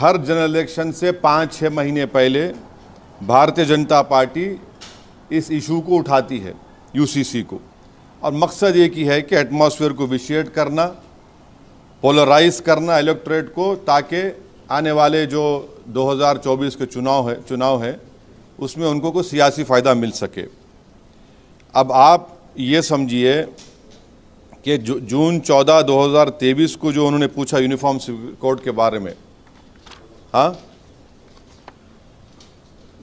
हर general election से पाँच छः महीने पहले भारतीय जनता पार्टी इस इशू को उठाती है यूसीसी को और मकसद ये की है कि एटमॉस्फेयर को विशिएट करना पोलराइज करना इलेक्ट्रेट को ताकि आने वाले जो 2024 के चुनाव है चुनाव है उसमें उनको कोई सियासी फ़ायदा मिल सके अब आप ये समझिए कि जून 14 2023 को जो उन्होंने पूछा यूनिफॉर्म कोड के बारे में हाँ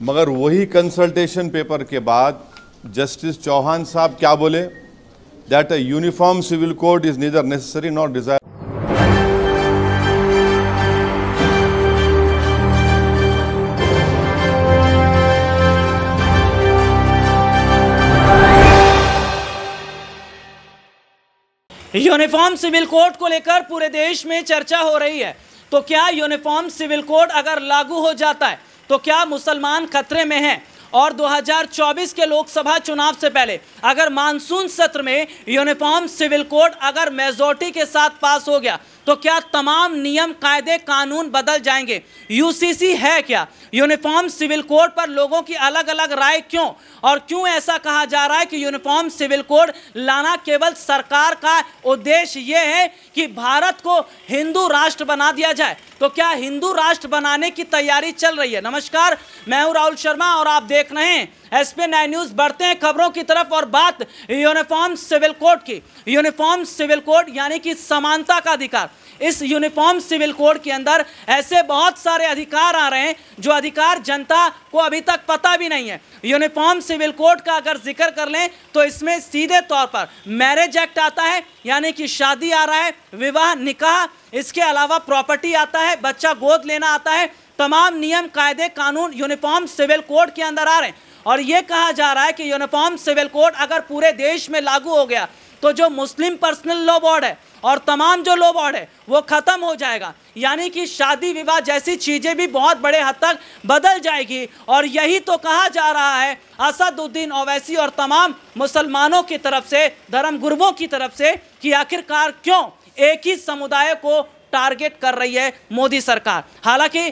मगर वही कंसल्टेशन पेपर के बाद जस्टिस चौहान साहब क्या बोले that uh uniform civil code is neither necessary not desire uniform civil code को लेकर पूरे देश में चर्चा हो रही है तो क्या यूनिफॉर्म सिविल कोड अगर लागू हो जाता है तो क्या मुसलमान खतरे में हैं और 2024 के लोकसभा चुनाव से पहले अगर मानसून सत्र में यूनिफॉर्म सिविल कोड अगर मेजोरिटी के साथ पास हो गया तो क्या तमाम नियम कायदे कानून बदल जाएंगे यूसीसी है क्या यूनिफॉर्म सिविल कोड पर लोगों की अलग अलग राय क्यों और क्यों ऐसा कहा जा रहा है कि यूनिफॉर्म सिविल कोड लाना केवल सरकार का उद्देश्य यह है कि भारत को हिंदू राष्ट्र बना दिया जाए तो क्या हिंदू राष्ट्र बनाने की तैयारी चल रही है नमस्कार मैं हूँ राहुल शर्मा और आप देख देख रहे हैं एस पी नाइन न्यूज़ बढ़ते हैं खबरों की तरफ और बात यूनिफॉर्म सिविल कोड की यूनिफॉर्म सिविल कोड यानी कि समानता का अधिकार इस यूनिफॉर्म सिविल कोड के अंदर ऐसे बहुत सारे अधिकार आ रहे हैं जो अधिकार जनता को अभी तक पता भी नहीं है यूनिफॉर्म सिविल कोड का अगर जिक्र कर लें तो इसमें सीधे तौर पर मैरिज एक्ट आता है यानी कि शादी आ रहा है विवाह निकाह इसके अलावा प्रॉपर्टी आता है बच्चा गोद लेना आता है तमाम नियम कायदे कानून यूनिफॉर्म सिविल कोड के अंदर आ रहे हैं और ये कहा जा रहा है कि यूनिफॉर्म सिविल कोड अगर पूरे देश में लागू हो गया तो जो मुस्लिम पर्सनल लॉ बोर्ड है और तमाम जो लॉ बोर्ड है वो ख़त्म हो जाएगा यानी कि शादी विवाह जैसी चीज़ें भी बहुत बड़े हद तक बदल जाएगी और यही तो कहा जा रहा है असदुद्दीन ओवैसी और तमाम मुसलमानों की तरफ से धर्म गुरुओं की तरफ से कि आखिरकार क्यों एक ही समुदाय को टारगेट कर रही है मोदी सरकार हालांकि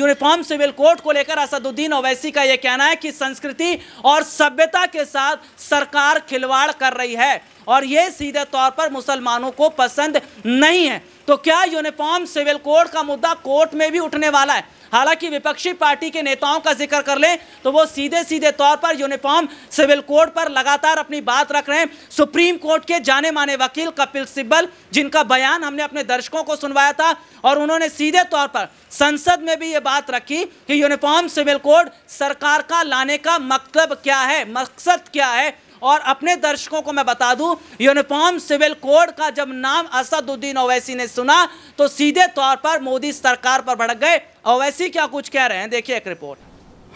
यूनिफॉर्म सिविल कोड को लेकर असदुद्दीन ओवैसी का यह कहना है कि संस्कृति और सभ्यता के साथ सरकार खिलवाड़ कर रही है और ये सीधे तौर पर मुसलमानों को पसंद नहीं है तो क्या यूनिफॉर्म सिविल कोड का मुद्दा कोर्ट में भी उठने वाला है हालांकि विपक्षी पार्टी के नेताओं का जिक्र कर लें तो वो सीधे सीधे तौर पर यूनिफॉर्म सिविल कोड पर लगातार अपनी बात रख रहे हैं सुप्रीम कोर्ट के जाने माने वकील कपिल सिब्बल जिनका बयान हमने अपने दर्शकों को सुनवाया था और उन्होंने सीधे तौर पर संसद में भी ये बात रखी कि यूनिफॉर्म सिविल कोड सरकार का लाने का मतलब क्या है मकसद क्या है और अपने दर्शकों को मैं बता दूं यूनिफॉर्म सिविल कोड का जब नाम असदुद्दीन ओवैसी ने सुना तो सीधे तौर पर मोदी सरकार पर भड़क गए ओवैसी क्या कुछ कह रहे हैं देखिए एक रिपोर्ट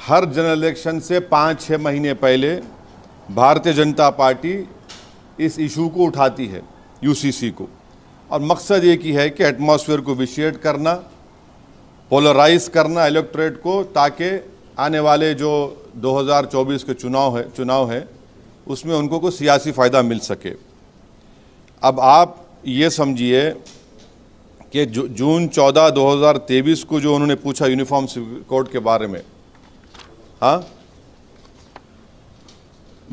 हर जनरल इलेक्शन से पाँच छः महीने पहले भारतीय जनता पार्टी इस इशू को उठाती है यूसीसी को और मकसद ये की है कि एटमॉस्फेयर को विशिएट करना पोलराइज करना इलेक्ट्रेट को ताकि आने वाले जो 2024 के चुनाव है चुनाव है उसमें उनको कोई सियासी फ़ायदा मिल सके अब आप ये समझिए कि जून 14 2023 को जो उन्होंने पूछा यूनिफॉर्म कोड के बारे में हाँ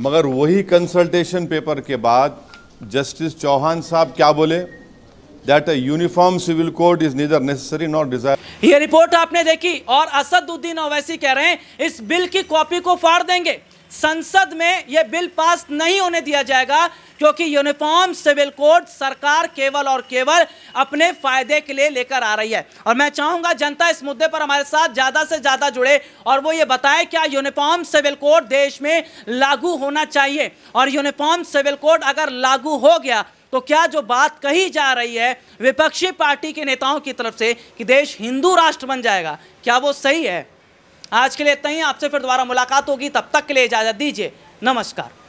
मगर वही कंसल्टेशन पेपर के बाद जस्टिस चौहान साहब क्या बोले that uniform civil code is neither necessary not desire ये रिपोर्ट आपने देखी और असदुद्दीन ओवैसी कह रहे हैं इस बिल की कॉपी को फाड़ देंगे संसद में यह बिल पास नहीं होने दिया जाएगा क्योंकि यूनिफॉर्म सिविल कोड सरकार केवल और केवल अपने फायदे के लिए लेकर आ रही है और मैं चाहूंगा जनता इस मुद्दे पर हमारे साथ ज़्यादा से ज़्यादा जुड़े और वो ये बताए क्या यूनिफॉर्म सिविल कोड देश में लागू होना चाहिए और यूनिफॉर्म सिविल कोड अगर लागू हो गया तो क्या जो बात कही जा रही है विपक्षी पार्टी के नेताओं की तरफ से कि देश हिंदू राष्ट्र बन जाएगा क्या वो सही है आज के लिए इतना ही आपसे फिर दोबारा मुलाकात होगी तब तक के लिए इजाज़त दीजिए नमस्कार